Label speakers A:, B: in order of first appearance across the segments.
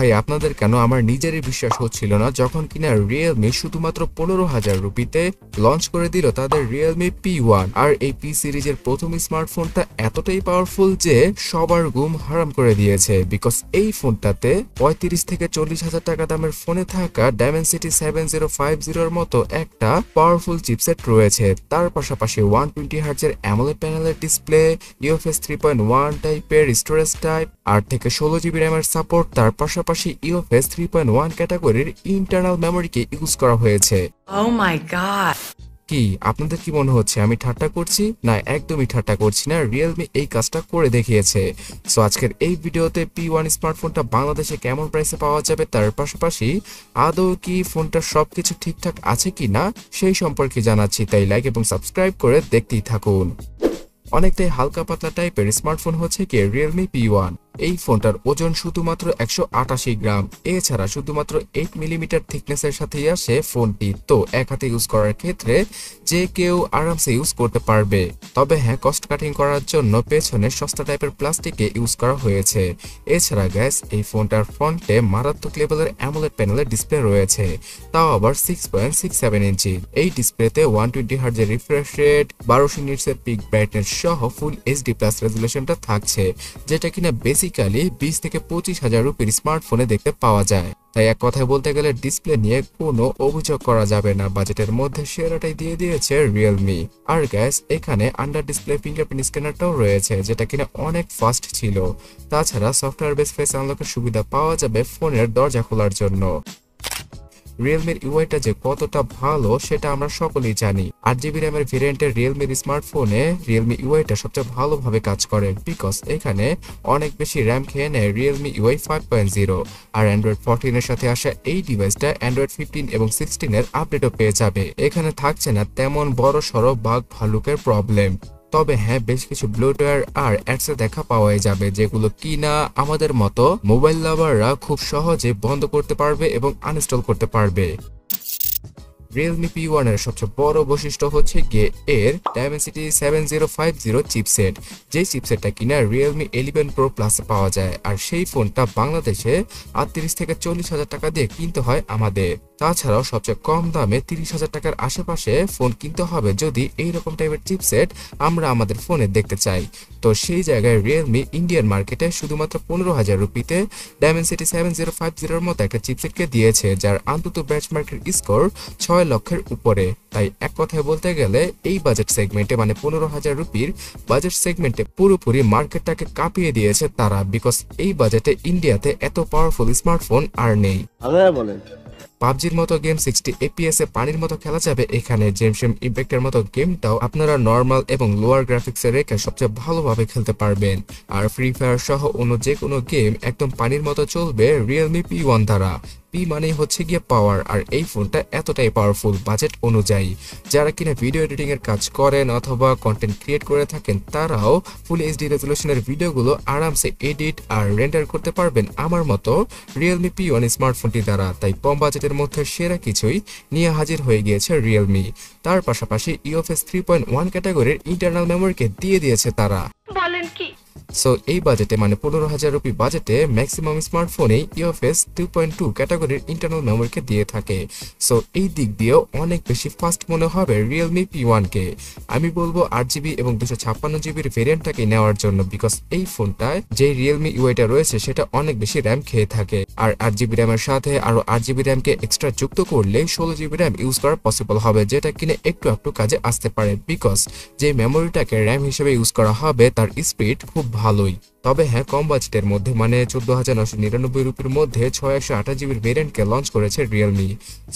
A: ভাই আপনাদের কেন আমার নিজেরই বিশ্বাস হচ্ছিল না যখন কিনা রিয়েলমি শুধুমাত্র পনেরো হাজার রুপিতে লঞ্চ করে দিল তাদের রিয়েলমি পি ওয়ান আর এই পি সিরিজের প্রথম স্মার্টফোনটা এতটাই পাওয়ারফুল যে সবার গুম হারাম করে দিয়েছে বিকজ এই ফোনটাতে পঁয়ত্রিশ থেকে চল্লিশ হাজার টাকা দামের ফোনে থাকা ডায়মেনসিটি সেভেন জিরো ফাইভ জিরোর মতো একটা পাওয়ারফুল চিপসেট রয়েছে তার পাশাপাশি ওয়ান টোয়েন্টি হার্জের অ্যামোলে প্যানেলের display UFS three point one টাইপের স্টোরেজ টাইপ আট থেকে ষোলো জিবি র্যামের সাপোর্ট তার পাশাপাশি পাশাপাশি ইওফেস থ্রি পয়েন্ট ওয়ান ক্যাটাগরির ইন্টারনাল মেমোরিকে ইউজ করা হয়েছে oh কি আপনাদের কি মনে হচ্ছে আমি ঠাট্টা করছি না একদমই ঠাট্টা করছি না রিয়েলমি এই কাজটা করে দেখিয়েছে সো আজকের এই ভিডিওতে পি ওয়ান স্মার্টফোনটা বাংলাদেশে কেমন প্রাইসে পাওয়া যাবে তার পাশাপাশি আদৌ কি ফোনটা সব কিছু ঠিকঠাক আছে কি না সেই সম্পর্কে জানাচ্ছি তাই লাইক এবং সাবস্ক্রাইব করে দেখতেই থাকুন অনেকটাই হালকা পাতলা টাইপের স্মার্টফোন হচ্ছে কি রিয়েলমি পি ওয়ান এই ফোনটার ওজন শুধুমাত্র একশো আটাশি গ্রাম এছাড়া শুধুমাত্র এইট মিলিমিটার থিকনেসের সাথেই আসে ফোনটি তো এক হাতে ইউজ করার ক্ষেত্রে যে কেউ আরামসে ইউজ করতে পারবে তবে হ্যাঁ কস্ট কাটিং করার জন্য পেছনে সস্তা টাইপের প্লাস্টিকে ইউজ করা হয়েছে এছাড়া গ্যাস এই ফোনটার ফ্রন্টে মারাত্মক লেভেলের অ্যামোলেড প্যানেলের ডিসপ্লে রয়েছে তাও আবার six point six seven inch এই ডিসপ্লেতে ওয়ান টোয়েন্টি হার্জের রিফ্রেশ রেট বারোশো নিটসের পিক ব্রাইটনেস সহ ফুল এইচডি প্লাস রেজুলেশনটা থাকছে যেটা কিনা বেসিক আগামীকালই বিশ থেকে পঁচিশ হাজার রুপির স্মার্টফোনে দেখতে পাওয়া যায় তাই এক কথায় বলতে গেলে ডিসপ্লে নিয়ে কোনো অভিযোগ করা যাবে না বাজেটের মধ্যে সেরাটাই দিয়ে দিয়েছে রিয়েলমি আর গ্যাস এখানে আন্ডার ডিসপ্লে ফিঙ্গারপ্রিন্ট স্ক্যানারটাও রয়েছে যেটা কিনা অনেক ফাস্ট ছিল তাছাড়া সফটওয়্যার বেস ফেস আনলকের সুবিধা পাওয়া যাবে ফোনের দরজা খোলার জন্য রিয়েলমির ইউআইটা যে কতটা ভালো সেটা আমরা সকলেই জানি আট জিবি র্যামের ভেরিয়েন্টের রিয়েলমির স্মার্টফোনে রিয়েলমি ইউআইটা সবচেয়ে ভালোভাবে কাজ করে বিকজ এখানে অনেক বেশি র্যাম খেয়ে নেয় Realme UI five point zero আর অ্যান্ড্রয়েড ফোরটিনের সাথে আসা এই ডিভাইসটা অ্যান্ড্রয়েড ফিফটিন এবং সিক্সটিনের আপডেটও পেয়ে যাবে এখানে থাকছে না তেমন বড় সড়ো বাঘ ভালুকের প্রবলেম তবে হ্যাঁ বেশ কিছু ব্লুটার আর অ্যাডসে দেখা পাওয়া যাবে যেগুলো কিনা আমাদের মতো মোবাইল লাভাররা খুব সহজে বন্ধ করতে পারবে এবং আনইনস্টল করতে পারবে রিয়েলমি পি ওয়ানের সবচেয়ে বড় বৈশিষ্ট্য হচ্ছে গিয়ে এর Dimensity seven zero five zero chipset যেই চিপসেটটা কিনা রিয়েলমি ইলেভেন প্রো প্লাসে পাওয়া যায় আর সেই ফোনটা বাংলাদেশে আটত্রিশ থেকে চল্লিশ হাজার টাকা দিয়ে কিনতে হয় আমাদের তাছাড়াও সবচেয়ে কম দামে তিরিশ হাজার টাকার আশেপাশে ফোন কিনতে হবে যদি এই রকম টাইপের চিপসেট আমরা আমাদের ফোনে দেখতে চাই তো সেই জায়গায় রিয়েলমি ইন্ডিয়ান মার্কেটে শুধুমাত্র পনেরো হাজার রুপিতে ডায়মেন্সিটি সেভেন জিরো ফাইভ জিরোর মতো একটা চিপসেটকে দিয়েছে যার অন্তত ব্যাচ মার্কেট স্কোর ছয় ছয় লক্ষের উপরে তাই এক কথায় বলতে গেলে এই বাজেট সেগমেন্টে মানে পনেরো হাজার রুপির বাজেট সেগমেন্টে পুরোপুরি মার্কেটটাকে কাঁপিয়ে দিয়েছে তারা বিকজ এই বাজেটে ইন্ডিয়াতে এত পাওয়ারফুল স্মার্টফোন আর নেই পাবজির মতো গেম সিক্সটি এপিএস এ পানির মতো খেলা যাবে এখানে জেমশেম ইম্প্যাক্টের মতো গেমটাও আপনারা নর্মাল এবং লোয়ার গ্রাফিক্সে রেখে সবচেয়ে ভালোভাবে খেলতে পারবেন আর ফ্রি ফায়ার সহ অন্য যে কোনো গেম একদম পানির মতো চলবে রিয়েলমি পি ওয়ান দ্বারা পি মানেই হচ্ছে গিয়ে পাওয়ার আর এই ফোনটা এতটাই পাওয়ারফুল বাজেট অনুযায়ী যারা কিনা ভিডিও এডিটিংয়ের কাজ করেন অথবা কন্টেন্ট ক্রিয়েট করে থাকেন তারাও ফুল এইচডি রেজলিউশনের ভিডিওগুলো আরামসে এডিট আর রেন্ডার করতে পারবেন আমার মতো রিয়েলমি পি ওয়ান স্মার্টফোনটি দ্বারা তাই কম বাজেটের মধ্যে সেরা কিছুই নিয়ে হাজির হয়ে গিয়েছে রিয়েলমি তার পাশাপাশি ইওফএস থ্রি পয়েন্ট ওয়ান ক্যাটাগরির ইন্টারনাল মেমোরিকে দিয়ে দিয়েছে তারা সো এই বাজেটে মানে পনেরো হাজার রুপি বাজেটে ম্যাক্সিমাম স্মার্টফোনে ইউএফএস টু পয়েন্ট টু ক্যাটাগরির ইন্টারনাল মেমোরিকে দিয়ে থাকে সো এই দিক দিয়েও অনেক বেশি ফাস্ট মনে হবে রিয়েলমি পি ওয়ানকে আমি বলবো আট জিবি এবং দুশো ছাপ্পান্ন জিবির ভেরিয়েন্টটাকে নেওয়ার জন্য বিকজ এই ফোনটায় যে রিয়েলমি ইউআইটা রয়েছে সেটা অনেক বেশি র্যাম খেয়ে থাকে আর আট জিবি র্যামের সাথে আরও আট জিবি র্যামকে এক্সট্রা যুক্ত করলে ষোলো জিবি র্যাম ইউজ করা পসিবল হবে যেটা কিনে একটু একটু কাজে আসতে পারে বিকজ যে মেমোরিটাকে র্যাম হিসেবে ইউজ করা হবে তার স্পিড খুব ভালোই তবে হ্যাঁ কম বাজেটের মধ্যে মানে চোদ্দ হাজার নশো নিরানব্বই রুপির মধ্যে ছয় একশো আঠাশ জিবির ভেরিয়েন্টকে লঞ্চ করেছে রিয়েলমি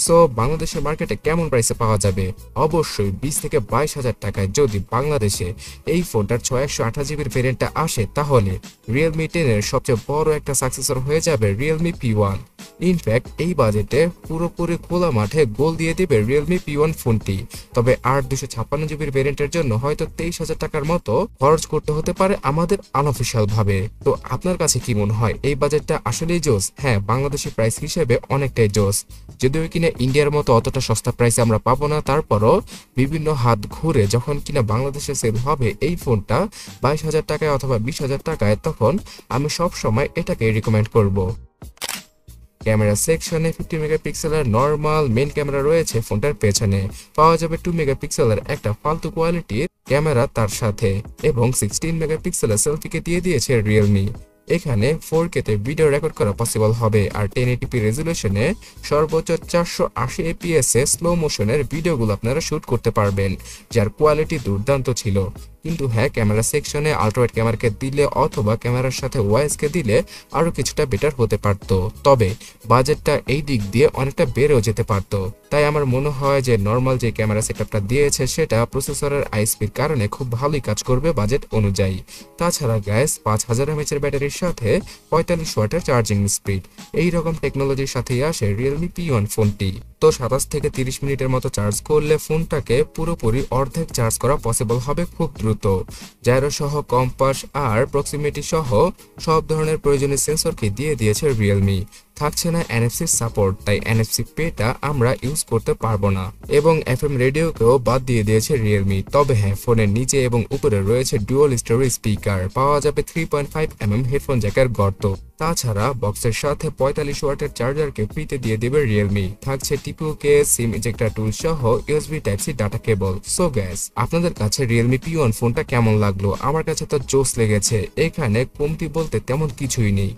A: সো বাংলাদেশের মার্কেটে কেমন প্রাইসে পাওয়া যাবে অবশ্যই বিশ থেকে বাইশ হাজার টাকায় যদি বাংলাদেশে এই ফোনটার ছয় একশো আঠাশ জিবির ভেরিয়েন্টটা আসে তাহলে রিয়েলমি টেনের সবচেয়ে বড় একটা সাকসেসর হয়ে যাবে রিয়েলমি পি ওয়ান ইনফ্যাক্ট এই বাজেটে পুরোপুরি খোলা মাঠে গোল দিয়ে দেবে রিয়েলমি পি ওয়ান ফোনটি তবে আট দুশো ছাপ্পান্ন জিবির ভ্যারিয়েন্টের জন্য হয়তো তেইশ হাজার টাকার মতো খরচ করতে হতে পারে আমাদের আনঅফিসিয়াল ভাবে তো আপনার কাছে কি মনে হয় এই বাজেটটা আসলেই জোস হ্যাঁ বাংলাদেশের প্রাইস হিসেবে অনেকটাই জোস যদিও কিনা ইন্ডিয়ার মতো অতটা সস্তা প্রাইসে আমরা পাবো না তারপরও বিভিন্ন হাত ঘুরে যখন কিনা বাংলাদেশে সেল হবে এই ফোনটা বাইশ হাজার টাকায় অথবা বিশ হাজার টাকায় তখন আমি সব সময় এটাকে রিকমেন্ড করব ক্যামেরা সেকশনে ফিফটি মেগাপিক্সেলের নর্মাল মেন ক্যামেরা রয়েছে ফোনটার পেছনে পাওয়া যাবে টু মেগাপিক্সেলের একটা ফালতু কোয়ালিটির ক্যামেরা তার সাথে এবং সিক্সটিন মেগাপিক্সেলের সেলফিকে দিয়ে দিয়েছে রিয়েলমি এখানে ফোর কে তে ভিডিও রেকর্ড করা পসিবল হবে আর টেন এটিপি রেজুলেশনে সর্বোচ্চ চারশো আশি এপিএস এ স্লো মোশনের ভিডিওগুলো আপনারা শ্যুট করতে পারবেন যার কোয়ালিটি দুর্দান্ত ছিল কিন্তু হ্যাঁ ক্যামেরা সেকশনে আল্ট্রাইট ক্যামেরাকে দিলে অথবা ক্যামেরার সাথে ওয়াইসকে দিলে আরও কিছুটা বেটার হতে পারত তবে বাজেটটা এই দিক দিয়ে অনেকটা বেড়েও যেতে পারত তাই আমার মনে হয় যে নর্মাল যে ক্যামেরা সেটআপটা দিয়েছে সেটা প্রসেসরের আইসপির কারণে খুব ভালোই কাজ করবে বাজেট অনুযায়ী তাছাড়া গ্যাস পাঁচ হাজার এমএচের ব্যাটারির সাথে পঁয়তাল্লিশ ওয়াটের চার্জিং স্পিড এই রকম টেকনোলজির সাথেই আসে রিয়েলমি পি ওয়ান ফোনটি সাতাশ থেকে তিরিশ মিনিটের মতো চার্জ করলে ফোনটাকে পুরোপুরি অর্ধেক চার্জ করা পসিবল হবে খুব দ্রুত জায়রো সহ কম্পাস আর প্রক্সিমিটি সহ সব ধরনের প্রয়োজনীয় সেন্সরকে দিয়ে দিয়েছে রিয়েলমি থাকছে না এনএফসির সাপোর্ট তাই এনএফসি পেটা আমরা ইউজ করতে পারবো না এবং এফ এম রেডিওকেও বাদ দিয়ে দিয়েছে রিয়েলমি তবে হ্যাঁ ফোনের নিচে এবং উপরে রয়েছে ডুয়াল স্টোরি স্পিকার পাওয়া যাবে three point five M M headphone জ্যাকের গর্ত তাছাড়া বক্সের সাথে পঁয়তাল্লিশ ওয়াটের চার্জারকে ফ্রিতে দিয়ে দেবে রিয়েলমি থাকছে টিপিউ কে সিম ইজেক্টার টুল সহ USB type C data cable so guys আপনাদের কাছে রিয়েলমি পি ওয়ান ফোনটা কেমন লাগলো আমার কাছে তো জোস লেগেছে এখানে কমতি বলতে তেমন কিছুই নেই